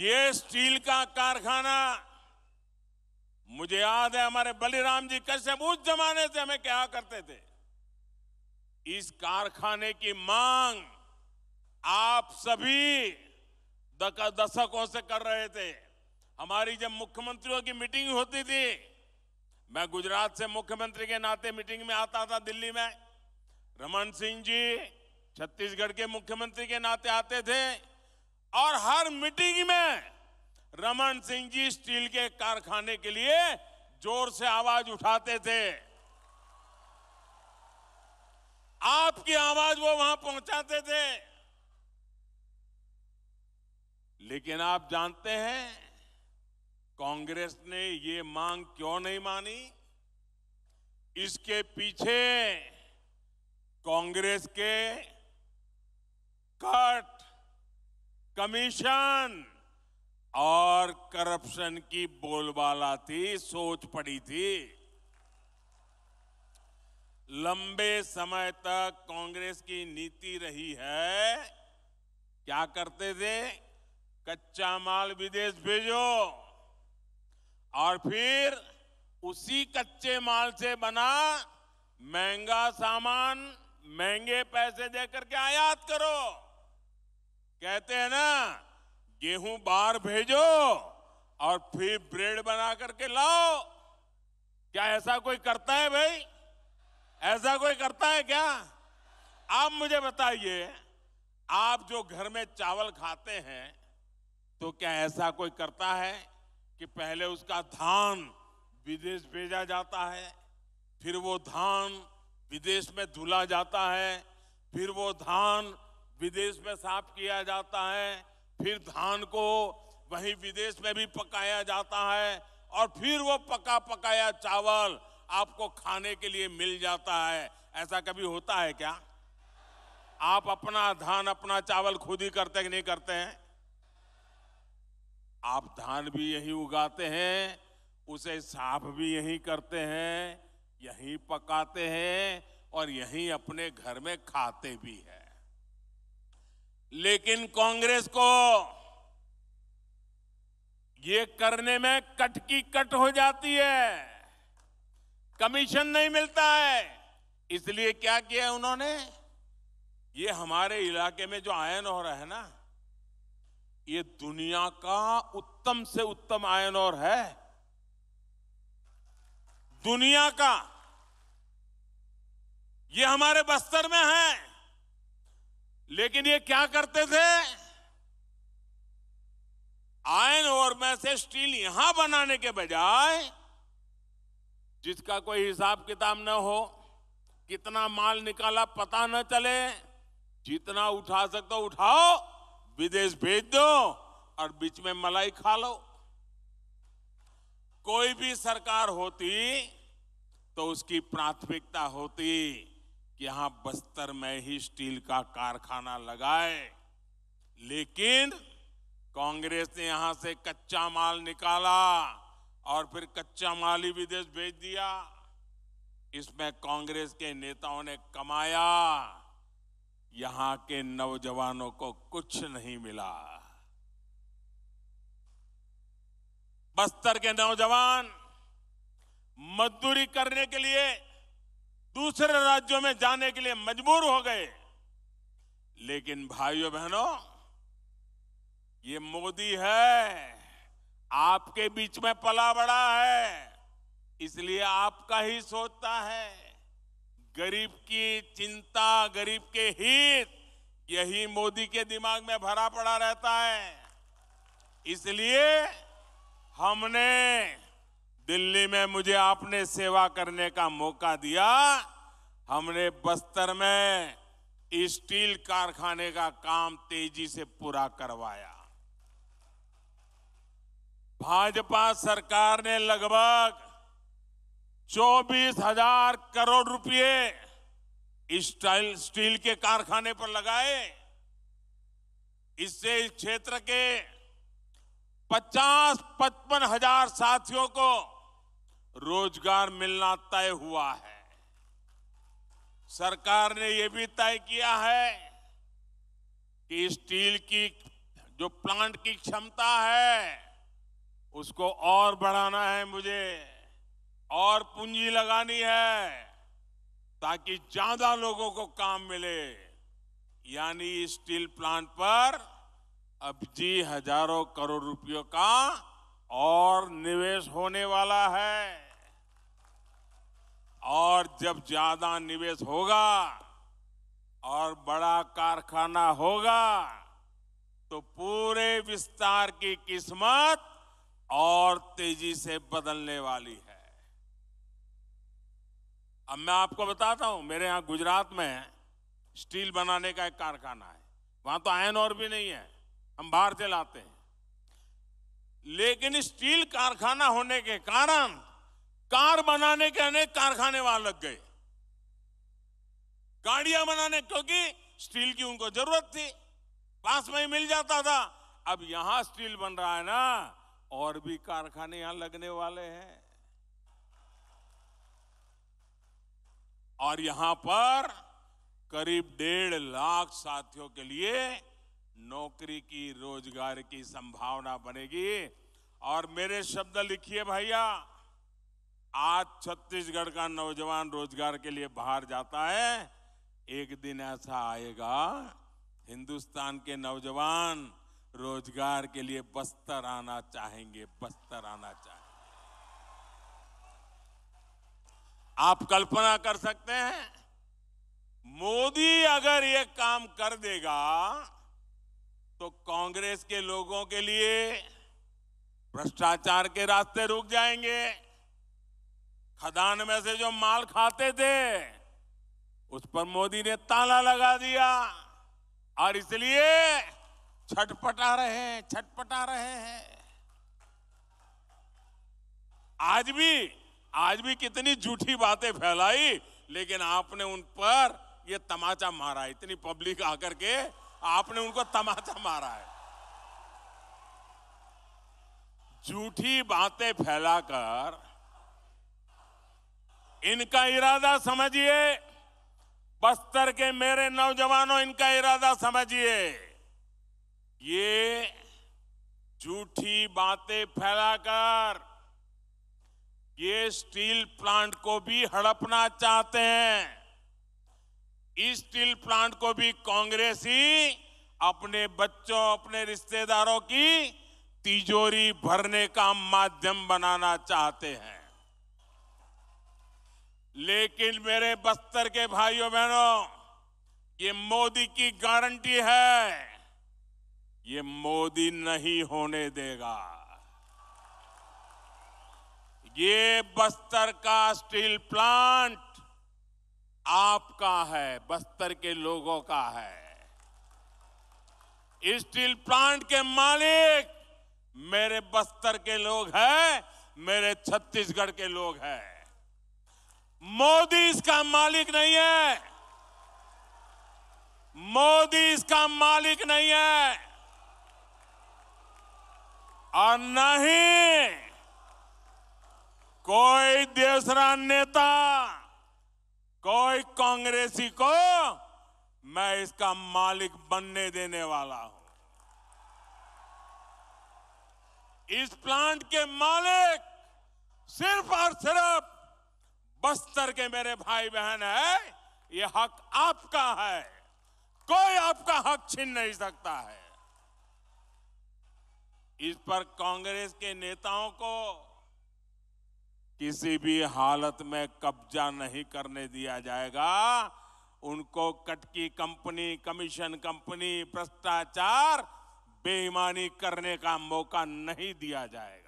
ये स्टील का कारखाना मुझे याद है हमारे बलिराम जी कैसे उस जमाने से हमें क्या करते थे इस कारखाने की मांग आप सभी दशकों से कर रहे थे हमारी जब मुख्यमंत्रियों की मीटिंग होती थी मैं गुजरात से मुख्यमंत्री के नाते मीटिंग में आता था दिल्ली में रमन सिंह जी छत्तीसगढ़ के मुख्यमंत्री के नाते आते थे और हर मीटिंग में रमन सिंह जी स्टील के कारखाने के लिए जोर से आवाज उठाते थे आपकी आवाज वो वहां पहुंचाते थे लेकिन आप जानते हैं कांग्रेस ने ये मांग क्यों नहीं मानी इसके पीछे कांग्रेस के कट कमीशन और करप्शन की बोलबाला थी सोच पड़ी थी लंबे समय तक कांग्रेस की नीति रही है क्या करते थे कच्चा माल विदेश भेजो और फिर उसी कच्चे माल से बना महंगा सामान महंगे पैसे देकर के आयात करो कहते हैं ना गेहूं बाहर भेजो और फिर ब्रेड बना करके लाओ क्या ऐसा कोई करता है भाई ऐसा कोई करता है क्या आप मुझे बताइए आप जो घर में चावल खाते हैं तो क्या ऐसा कोई करता है कि पहले उसका धान विदेश भेजा जाता है फिर वो धान विदेश में धुला जाता है फिर वो धान विदेश में साफ किया जाता है फिर धान को वहीं विदेश में भी पकाया जाता है और फिर वो पका पकाया चावल आपको खाने के लिए मिल जाता है ऐसा कभी होता है क्या आप अपना धान अपना चावल खुद ही करते कि नहीं करते हैं आप धान भी यही उगाते हैं उसे साफ भी यही करते हैं यही पकाते हैं और यही अपने घर में खाते भी हैं लेकिन कांग्रेस को ये करने में कट की कट हो जाती है कमीशन नहीं मिलता है इसलिए क्या किया उन्होंने ये हमारे इलाके में जो आयन हो रहा है ना ये दुनिया का उत्तम से उत्तम आयन और है दुनिया का ये हमारे बस्तर में है लेकिन ये क्या करते थे आयन और में से स्टील यहां बनाने के बजाय जिसका कोई हिसाब किताब न हो कितना माल निकाला पता न चले जितना उठा सकते हो उठाओ विदेश भेज दो और बीच में मलाई खा लो कोई भी सरकार होती तो उसकी प्राथमिकता होती कि यहां बस्तर में ही स्टील का कारखाना लगाए लेकिन कांग्रेस ने यहां से कच्चा माल निकाला और फिर कच्चा माल ही विदेश भेज दिया इसमें कांग्रेस के नेताओं ने कमाया यहां के नौजवानों को कुछ नहीं मिला बस्तर के नौजवान मजदूरी करने के लिए दूसरे राज्यों में जाने के लिए मजबूर हो गए लेकिन भाइयों बहनों ये मोदी है आपके बीच में पला बड़ा है इसलिए आपका ही सोचता है गरीब की चिंता गरीब के हित यही मोदी के दिमाग में भरा पड़ा रहता है इसलिए हमने दिल्ली में मुझे आपने सेवा करने का मौका दिया हमने बस्तर में स्टील कारखाने का काम तेजी से पूरा करवाया भाजपा सरकार ने लगभग चौबीस हजार करोड़ रुपए स्टाइल स्टील के कारखाने पर लगाए इससे इस क्षेत्र के पचास पचपन हजार साथियों को रोजगार मिलना तय हुआ है सरकार ने यह भी तय किया है कि स्टील की जो प्लांट की क्षमता है उसको और बढ़ाना है मुझे और पूंजी लगानी है ताकि ज्यादा लोगों को काम मिले यानी स्टील प्लांट पर अब जी हजारों करोड़ रुपयों का और निवेश होने वाला है और जब ज्यादा निवेश होगा और बड़ा कारखाना होगा तो पूरे विस्तार की किस्मत और तेजी से बदलने वाली है अब मैं आपको बताता हूं मेरे यहां गुजरात में स्टील बनाने का एक कारखाना है वहां तो आयन और भी नहीं है हम बाहर चलाते हैं लेकिन स्टील कारखाना होने के कारण कार बनाने के अनेक कारखाने वहां लग गए गाड़ियां बनाने क्योंकि स्टील की उनको जरूरत थी पास में ही मिल जाता था अब यहां स्टील बन रहा है ना और भी कारखाने यहां लगने वाले हैं और यहां पर करीब डेढ़ लाख साथियों के लिए नौकरी की रोजगार की संभावना बनेगी और मेरे शब्द लिखिए भैया आज छत्तीसगढ़ का नौजवान रोजगार के लिए बाहर जाता है एक दिन ऐसा आएगा हिंदुस्तान के नौजवान रोजगार के लिए बस्तर आना चाहेंगे बस्तर आना चाहेंगे आप कल्पना कर सकते हैं मोदी अगर ये काम कर देगा तो कांग्रेस के लोगों के लिए भ्रष्टाचार के रास्ते रुक जाएंगे खदान में से जो माल खाते थे उस पर मोदी ने ताला लगा दिया और इसलिए छटपटा रहे हैं छटपटा रहे हैं आज भी आज भी कितनी झूठी बातें फैलाई लेकिन आपने उन पर ये तमाचा मारा इतनी पब्लिक आकर के आपने उनको तमाचा मारा है झूठी बातें फैलाकर इनका इरादा समझिए बस्तर के मेरे नौजवानों इनका इरादा समझिए ये झूठी बातें फैलाकर ये स्टील प्लांट को भी हड़पना चाहते हैं इस स्टील प्लांट को भी कांग्रेस ही अपने बच्चों अपने रिश्तेदारों की तिजोरी भरने का माध्यम बनाना चाहते हैं लेकिन मेरे बस्तर के भाइयों बहनों ये मोदी की गारंटी है ये मोदी नहीं होने देगा ये बस्तर का स्टील प्लांट आपका है बस्तर के लोगों का है स्टील प्लांट के मालिक मेरे बस्तर के लोग हैं मेरे छत्तीसगढ़ के लोग हैं मोदी इसका मालिक नहीं है मोदी इसका मालिक नहीं है और न ही कोई दूसरा नेता कोई कांग्रेसी को मैं इसका मालिक बनने देने वाला हूं इस प्लांट के मालिक सिर्फ और सिर्फ बस्तर के मेरे भाई बहन है ये हक आपका है कोई आपका हक छीन नहीं सकता है इस पर कांग्रेस के नेताओं को किसी भी हालत में कब्जा नहीं करने दिया जाएगा उनको कटकी कंपनी कमीशन कंपनी भ्रष्टाचार बेईमानी करने का मौका नहीं दिया जाएगा